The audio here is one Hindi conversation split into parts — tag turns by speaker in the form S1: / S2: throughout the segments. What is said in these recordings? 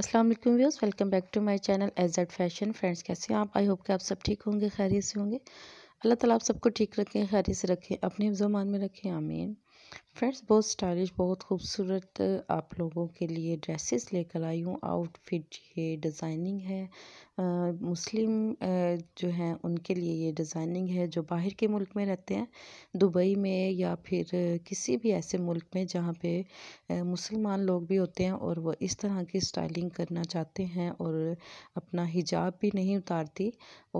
S1: अस्सलाम वालेकुम viewers welcome back to my channel एज एड फैशन फ्रेंड्स कैसे हैं आप आई होप कि आप सब ठीक होंगे खैरियत से होंगे अल्लाह ताला आप सबको ठीक रखें खैरियत से रखें अपने मान में रखें आमीन फ्रेंड्स बहुत स्टाइलिश बहुत खूबसूरत आप लोगों के लिए ड्रेसेस लेकर आई हूँ आउटफिट ये डिज़ाइनिंग है आ, मुस्लिम आ, जो हैं उनके लिए ये डिज़ाइनिंग है जो बाहर के मुल्क में रहते हैं दुबई में या फिर किसी भी ऐसे मुल्क में जहाँ पे मुसलमान लोग भी होते हैं और वह इस तरह की स्टाइलिंग करना चाहते हैं और अपना हिजाब भी नहीं उतारती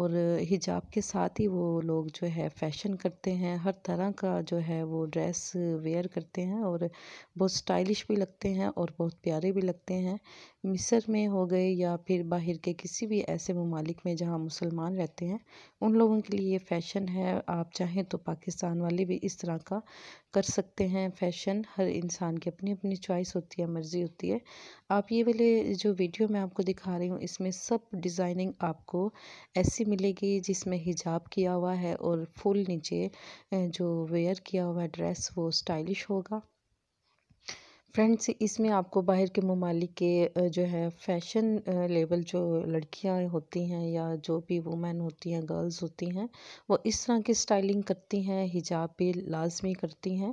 S1: और हिजाब के साथ ही वो लोग जो है फैशन करते हैं हर तरह का जो है वो ड्रेस वेयर करते हैं और बहुत स्टाइलिश भी लगते हैं और बहुत प्यारे भी लगते हैं मिस्र में हो गए या फिर बाहर के किसी भी ऐसे ममालिक में जहाँ मुसलमान रहते हैं उन लोगों के लिए ये फ़ैशन है आप चाहें तो पाकिस्तान वाले भी इस तरह का कर सकते हैं फ़ैशन हर इंसान की अपनी अपनी चॉइस होती है मर्ज़ी होती है आप ये वाले जो वीडियो मैं आपको दिखा रही हूँ इसमें सब डिज़ाइनिंग आपको ऐसी मिलेगी जिसमें हिजाब किया हुआ है और फुल नीचे जो वेयर किया हुआ ड्रेस वो स्टाइलिश होगा फ्रेंड्स इसमें आपको बाहर के ममालिक के जो है फ़ैशन लेवल जो लड़कियां होती हैं या जो भी वुमेन होती हैं गर्ल्स होती हैं वो इस तरह की स्टाइलिंग करती हैं हिजाब भी लाजमी करती हैं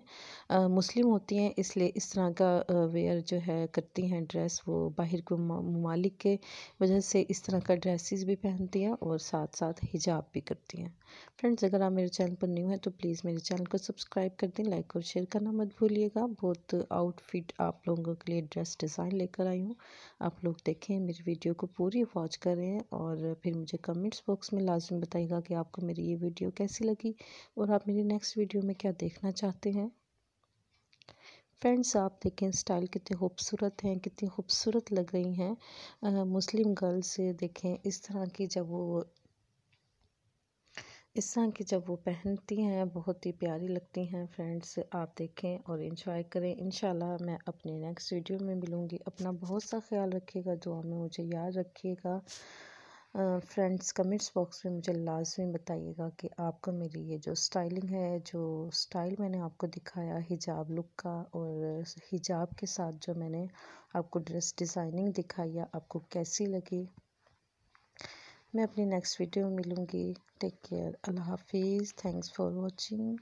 S1: मुस्लिम होती हैं इसलिए इस तरह का वेयर जो है करती हैं ड्रेस वो बाहर के ममालिक के वजह से इस तरह का ड्रेसेस भी पहनती हैं और साथ साथ हिजाब भी करती हैं फ्रेंड्स अगर आप मेरे चैनल पर न्यू हैं तो प्लीज़ मेरे चैनल को सब्सक्राइब कर दें लाइक और शेयर करना मत भूलिएगा बहुत आउटफिट आप लोगों के लिए ड्रेस डिज़ाइन लेकर आई हूँ आप लोग देखें मेरी वीडियो को पूरी वॉच करें और फिर मुझे कमेंट्स बॉक्स में लाजम बताइएगा कि आपको मेरी ये वीडियो कैसी लगी और आप मेरी नेक्स्ट वीडियो में क्या देखना चाहते हैं फ्रेंड्स आप देखें स्टाइल कितने खूबसूरत हैं कितनी खूबसूरत लग रही हैं मुस्लिम गर्ल्स देखें इस तरह की जब वो इस तरह की जब वो पहनती हैं बहुत ही प्यारी लगती हैं फ्रेंड्स आप देखें और इन्जॉय करें इन मैं अपने नेक्स्ट वीडियो में मिलूँगी अपना बहुत सा ख्याल रखिएगा दुआ में मुझे याद रखिएगा फ्रेंड्स कमेंट्स बॉक्स में मुझे लाजमी बताइएगा कि आपको मेरी ये जो स्टाइलिंग है जो स्टाइल मैंने आपको दिखाया हिजाब लुक का और हिजाब के साथ जो मैंने आपको ड्रेस डिज़ाइनिंग दिखाई आपको कैसी लगी मैं अपनी नेक्स्ट वीडियो में मिलूँगी टेक केयर अल्लाह हाफिज़ थैंक्स फॉर वॉचिंग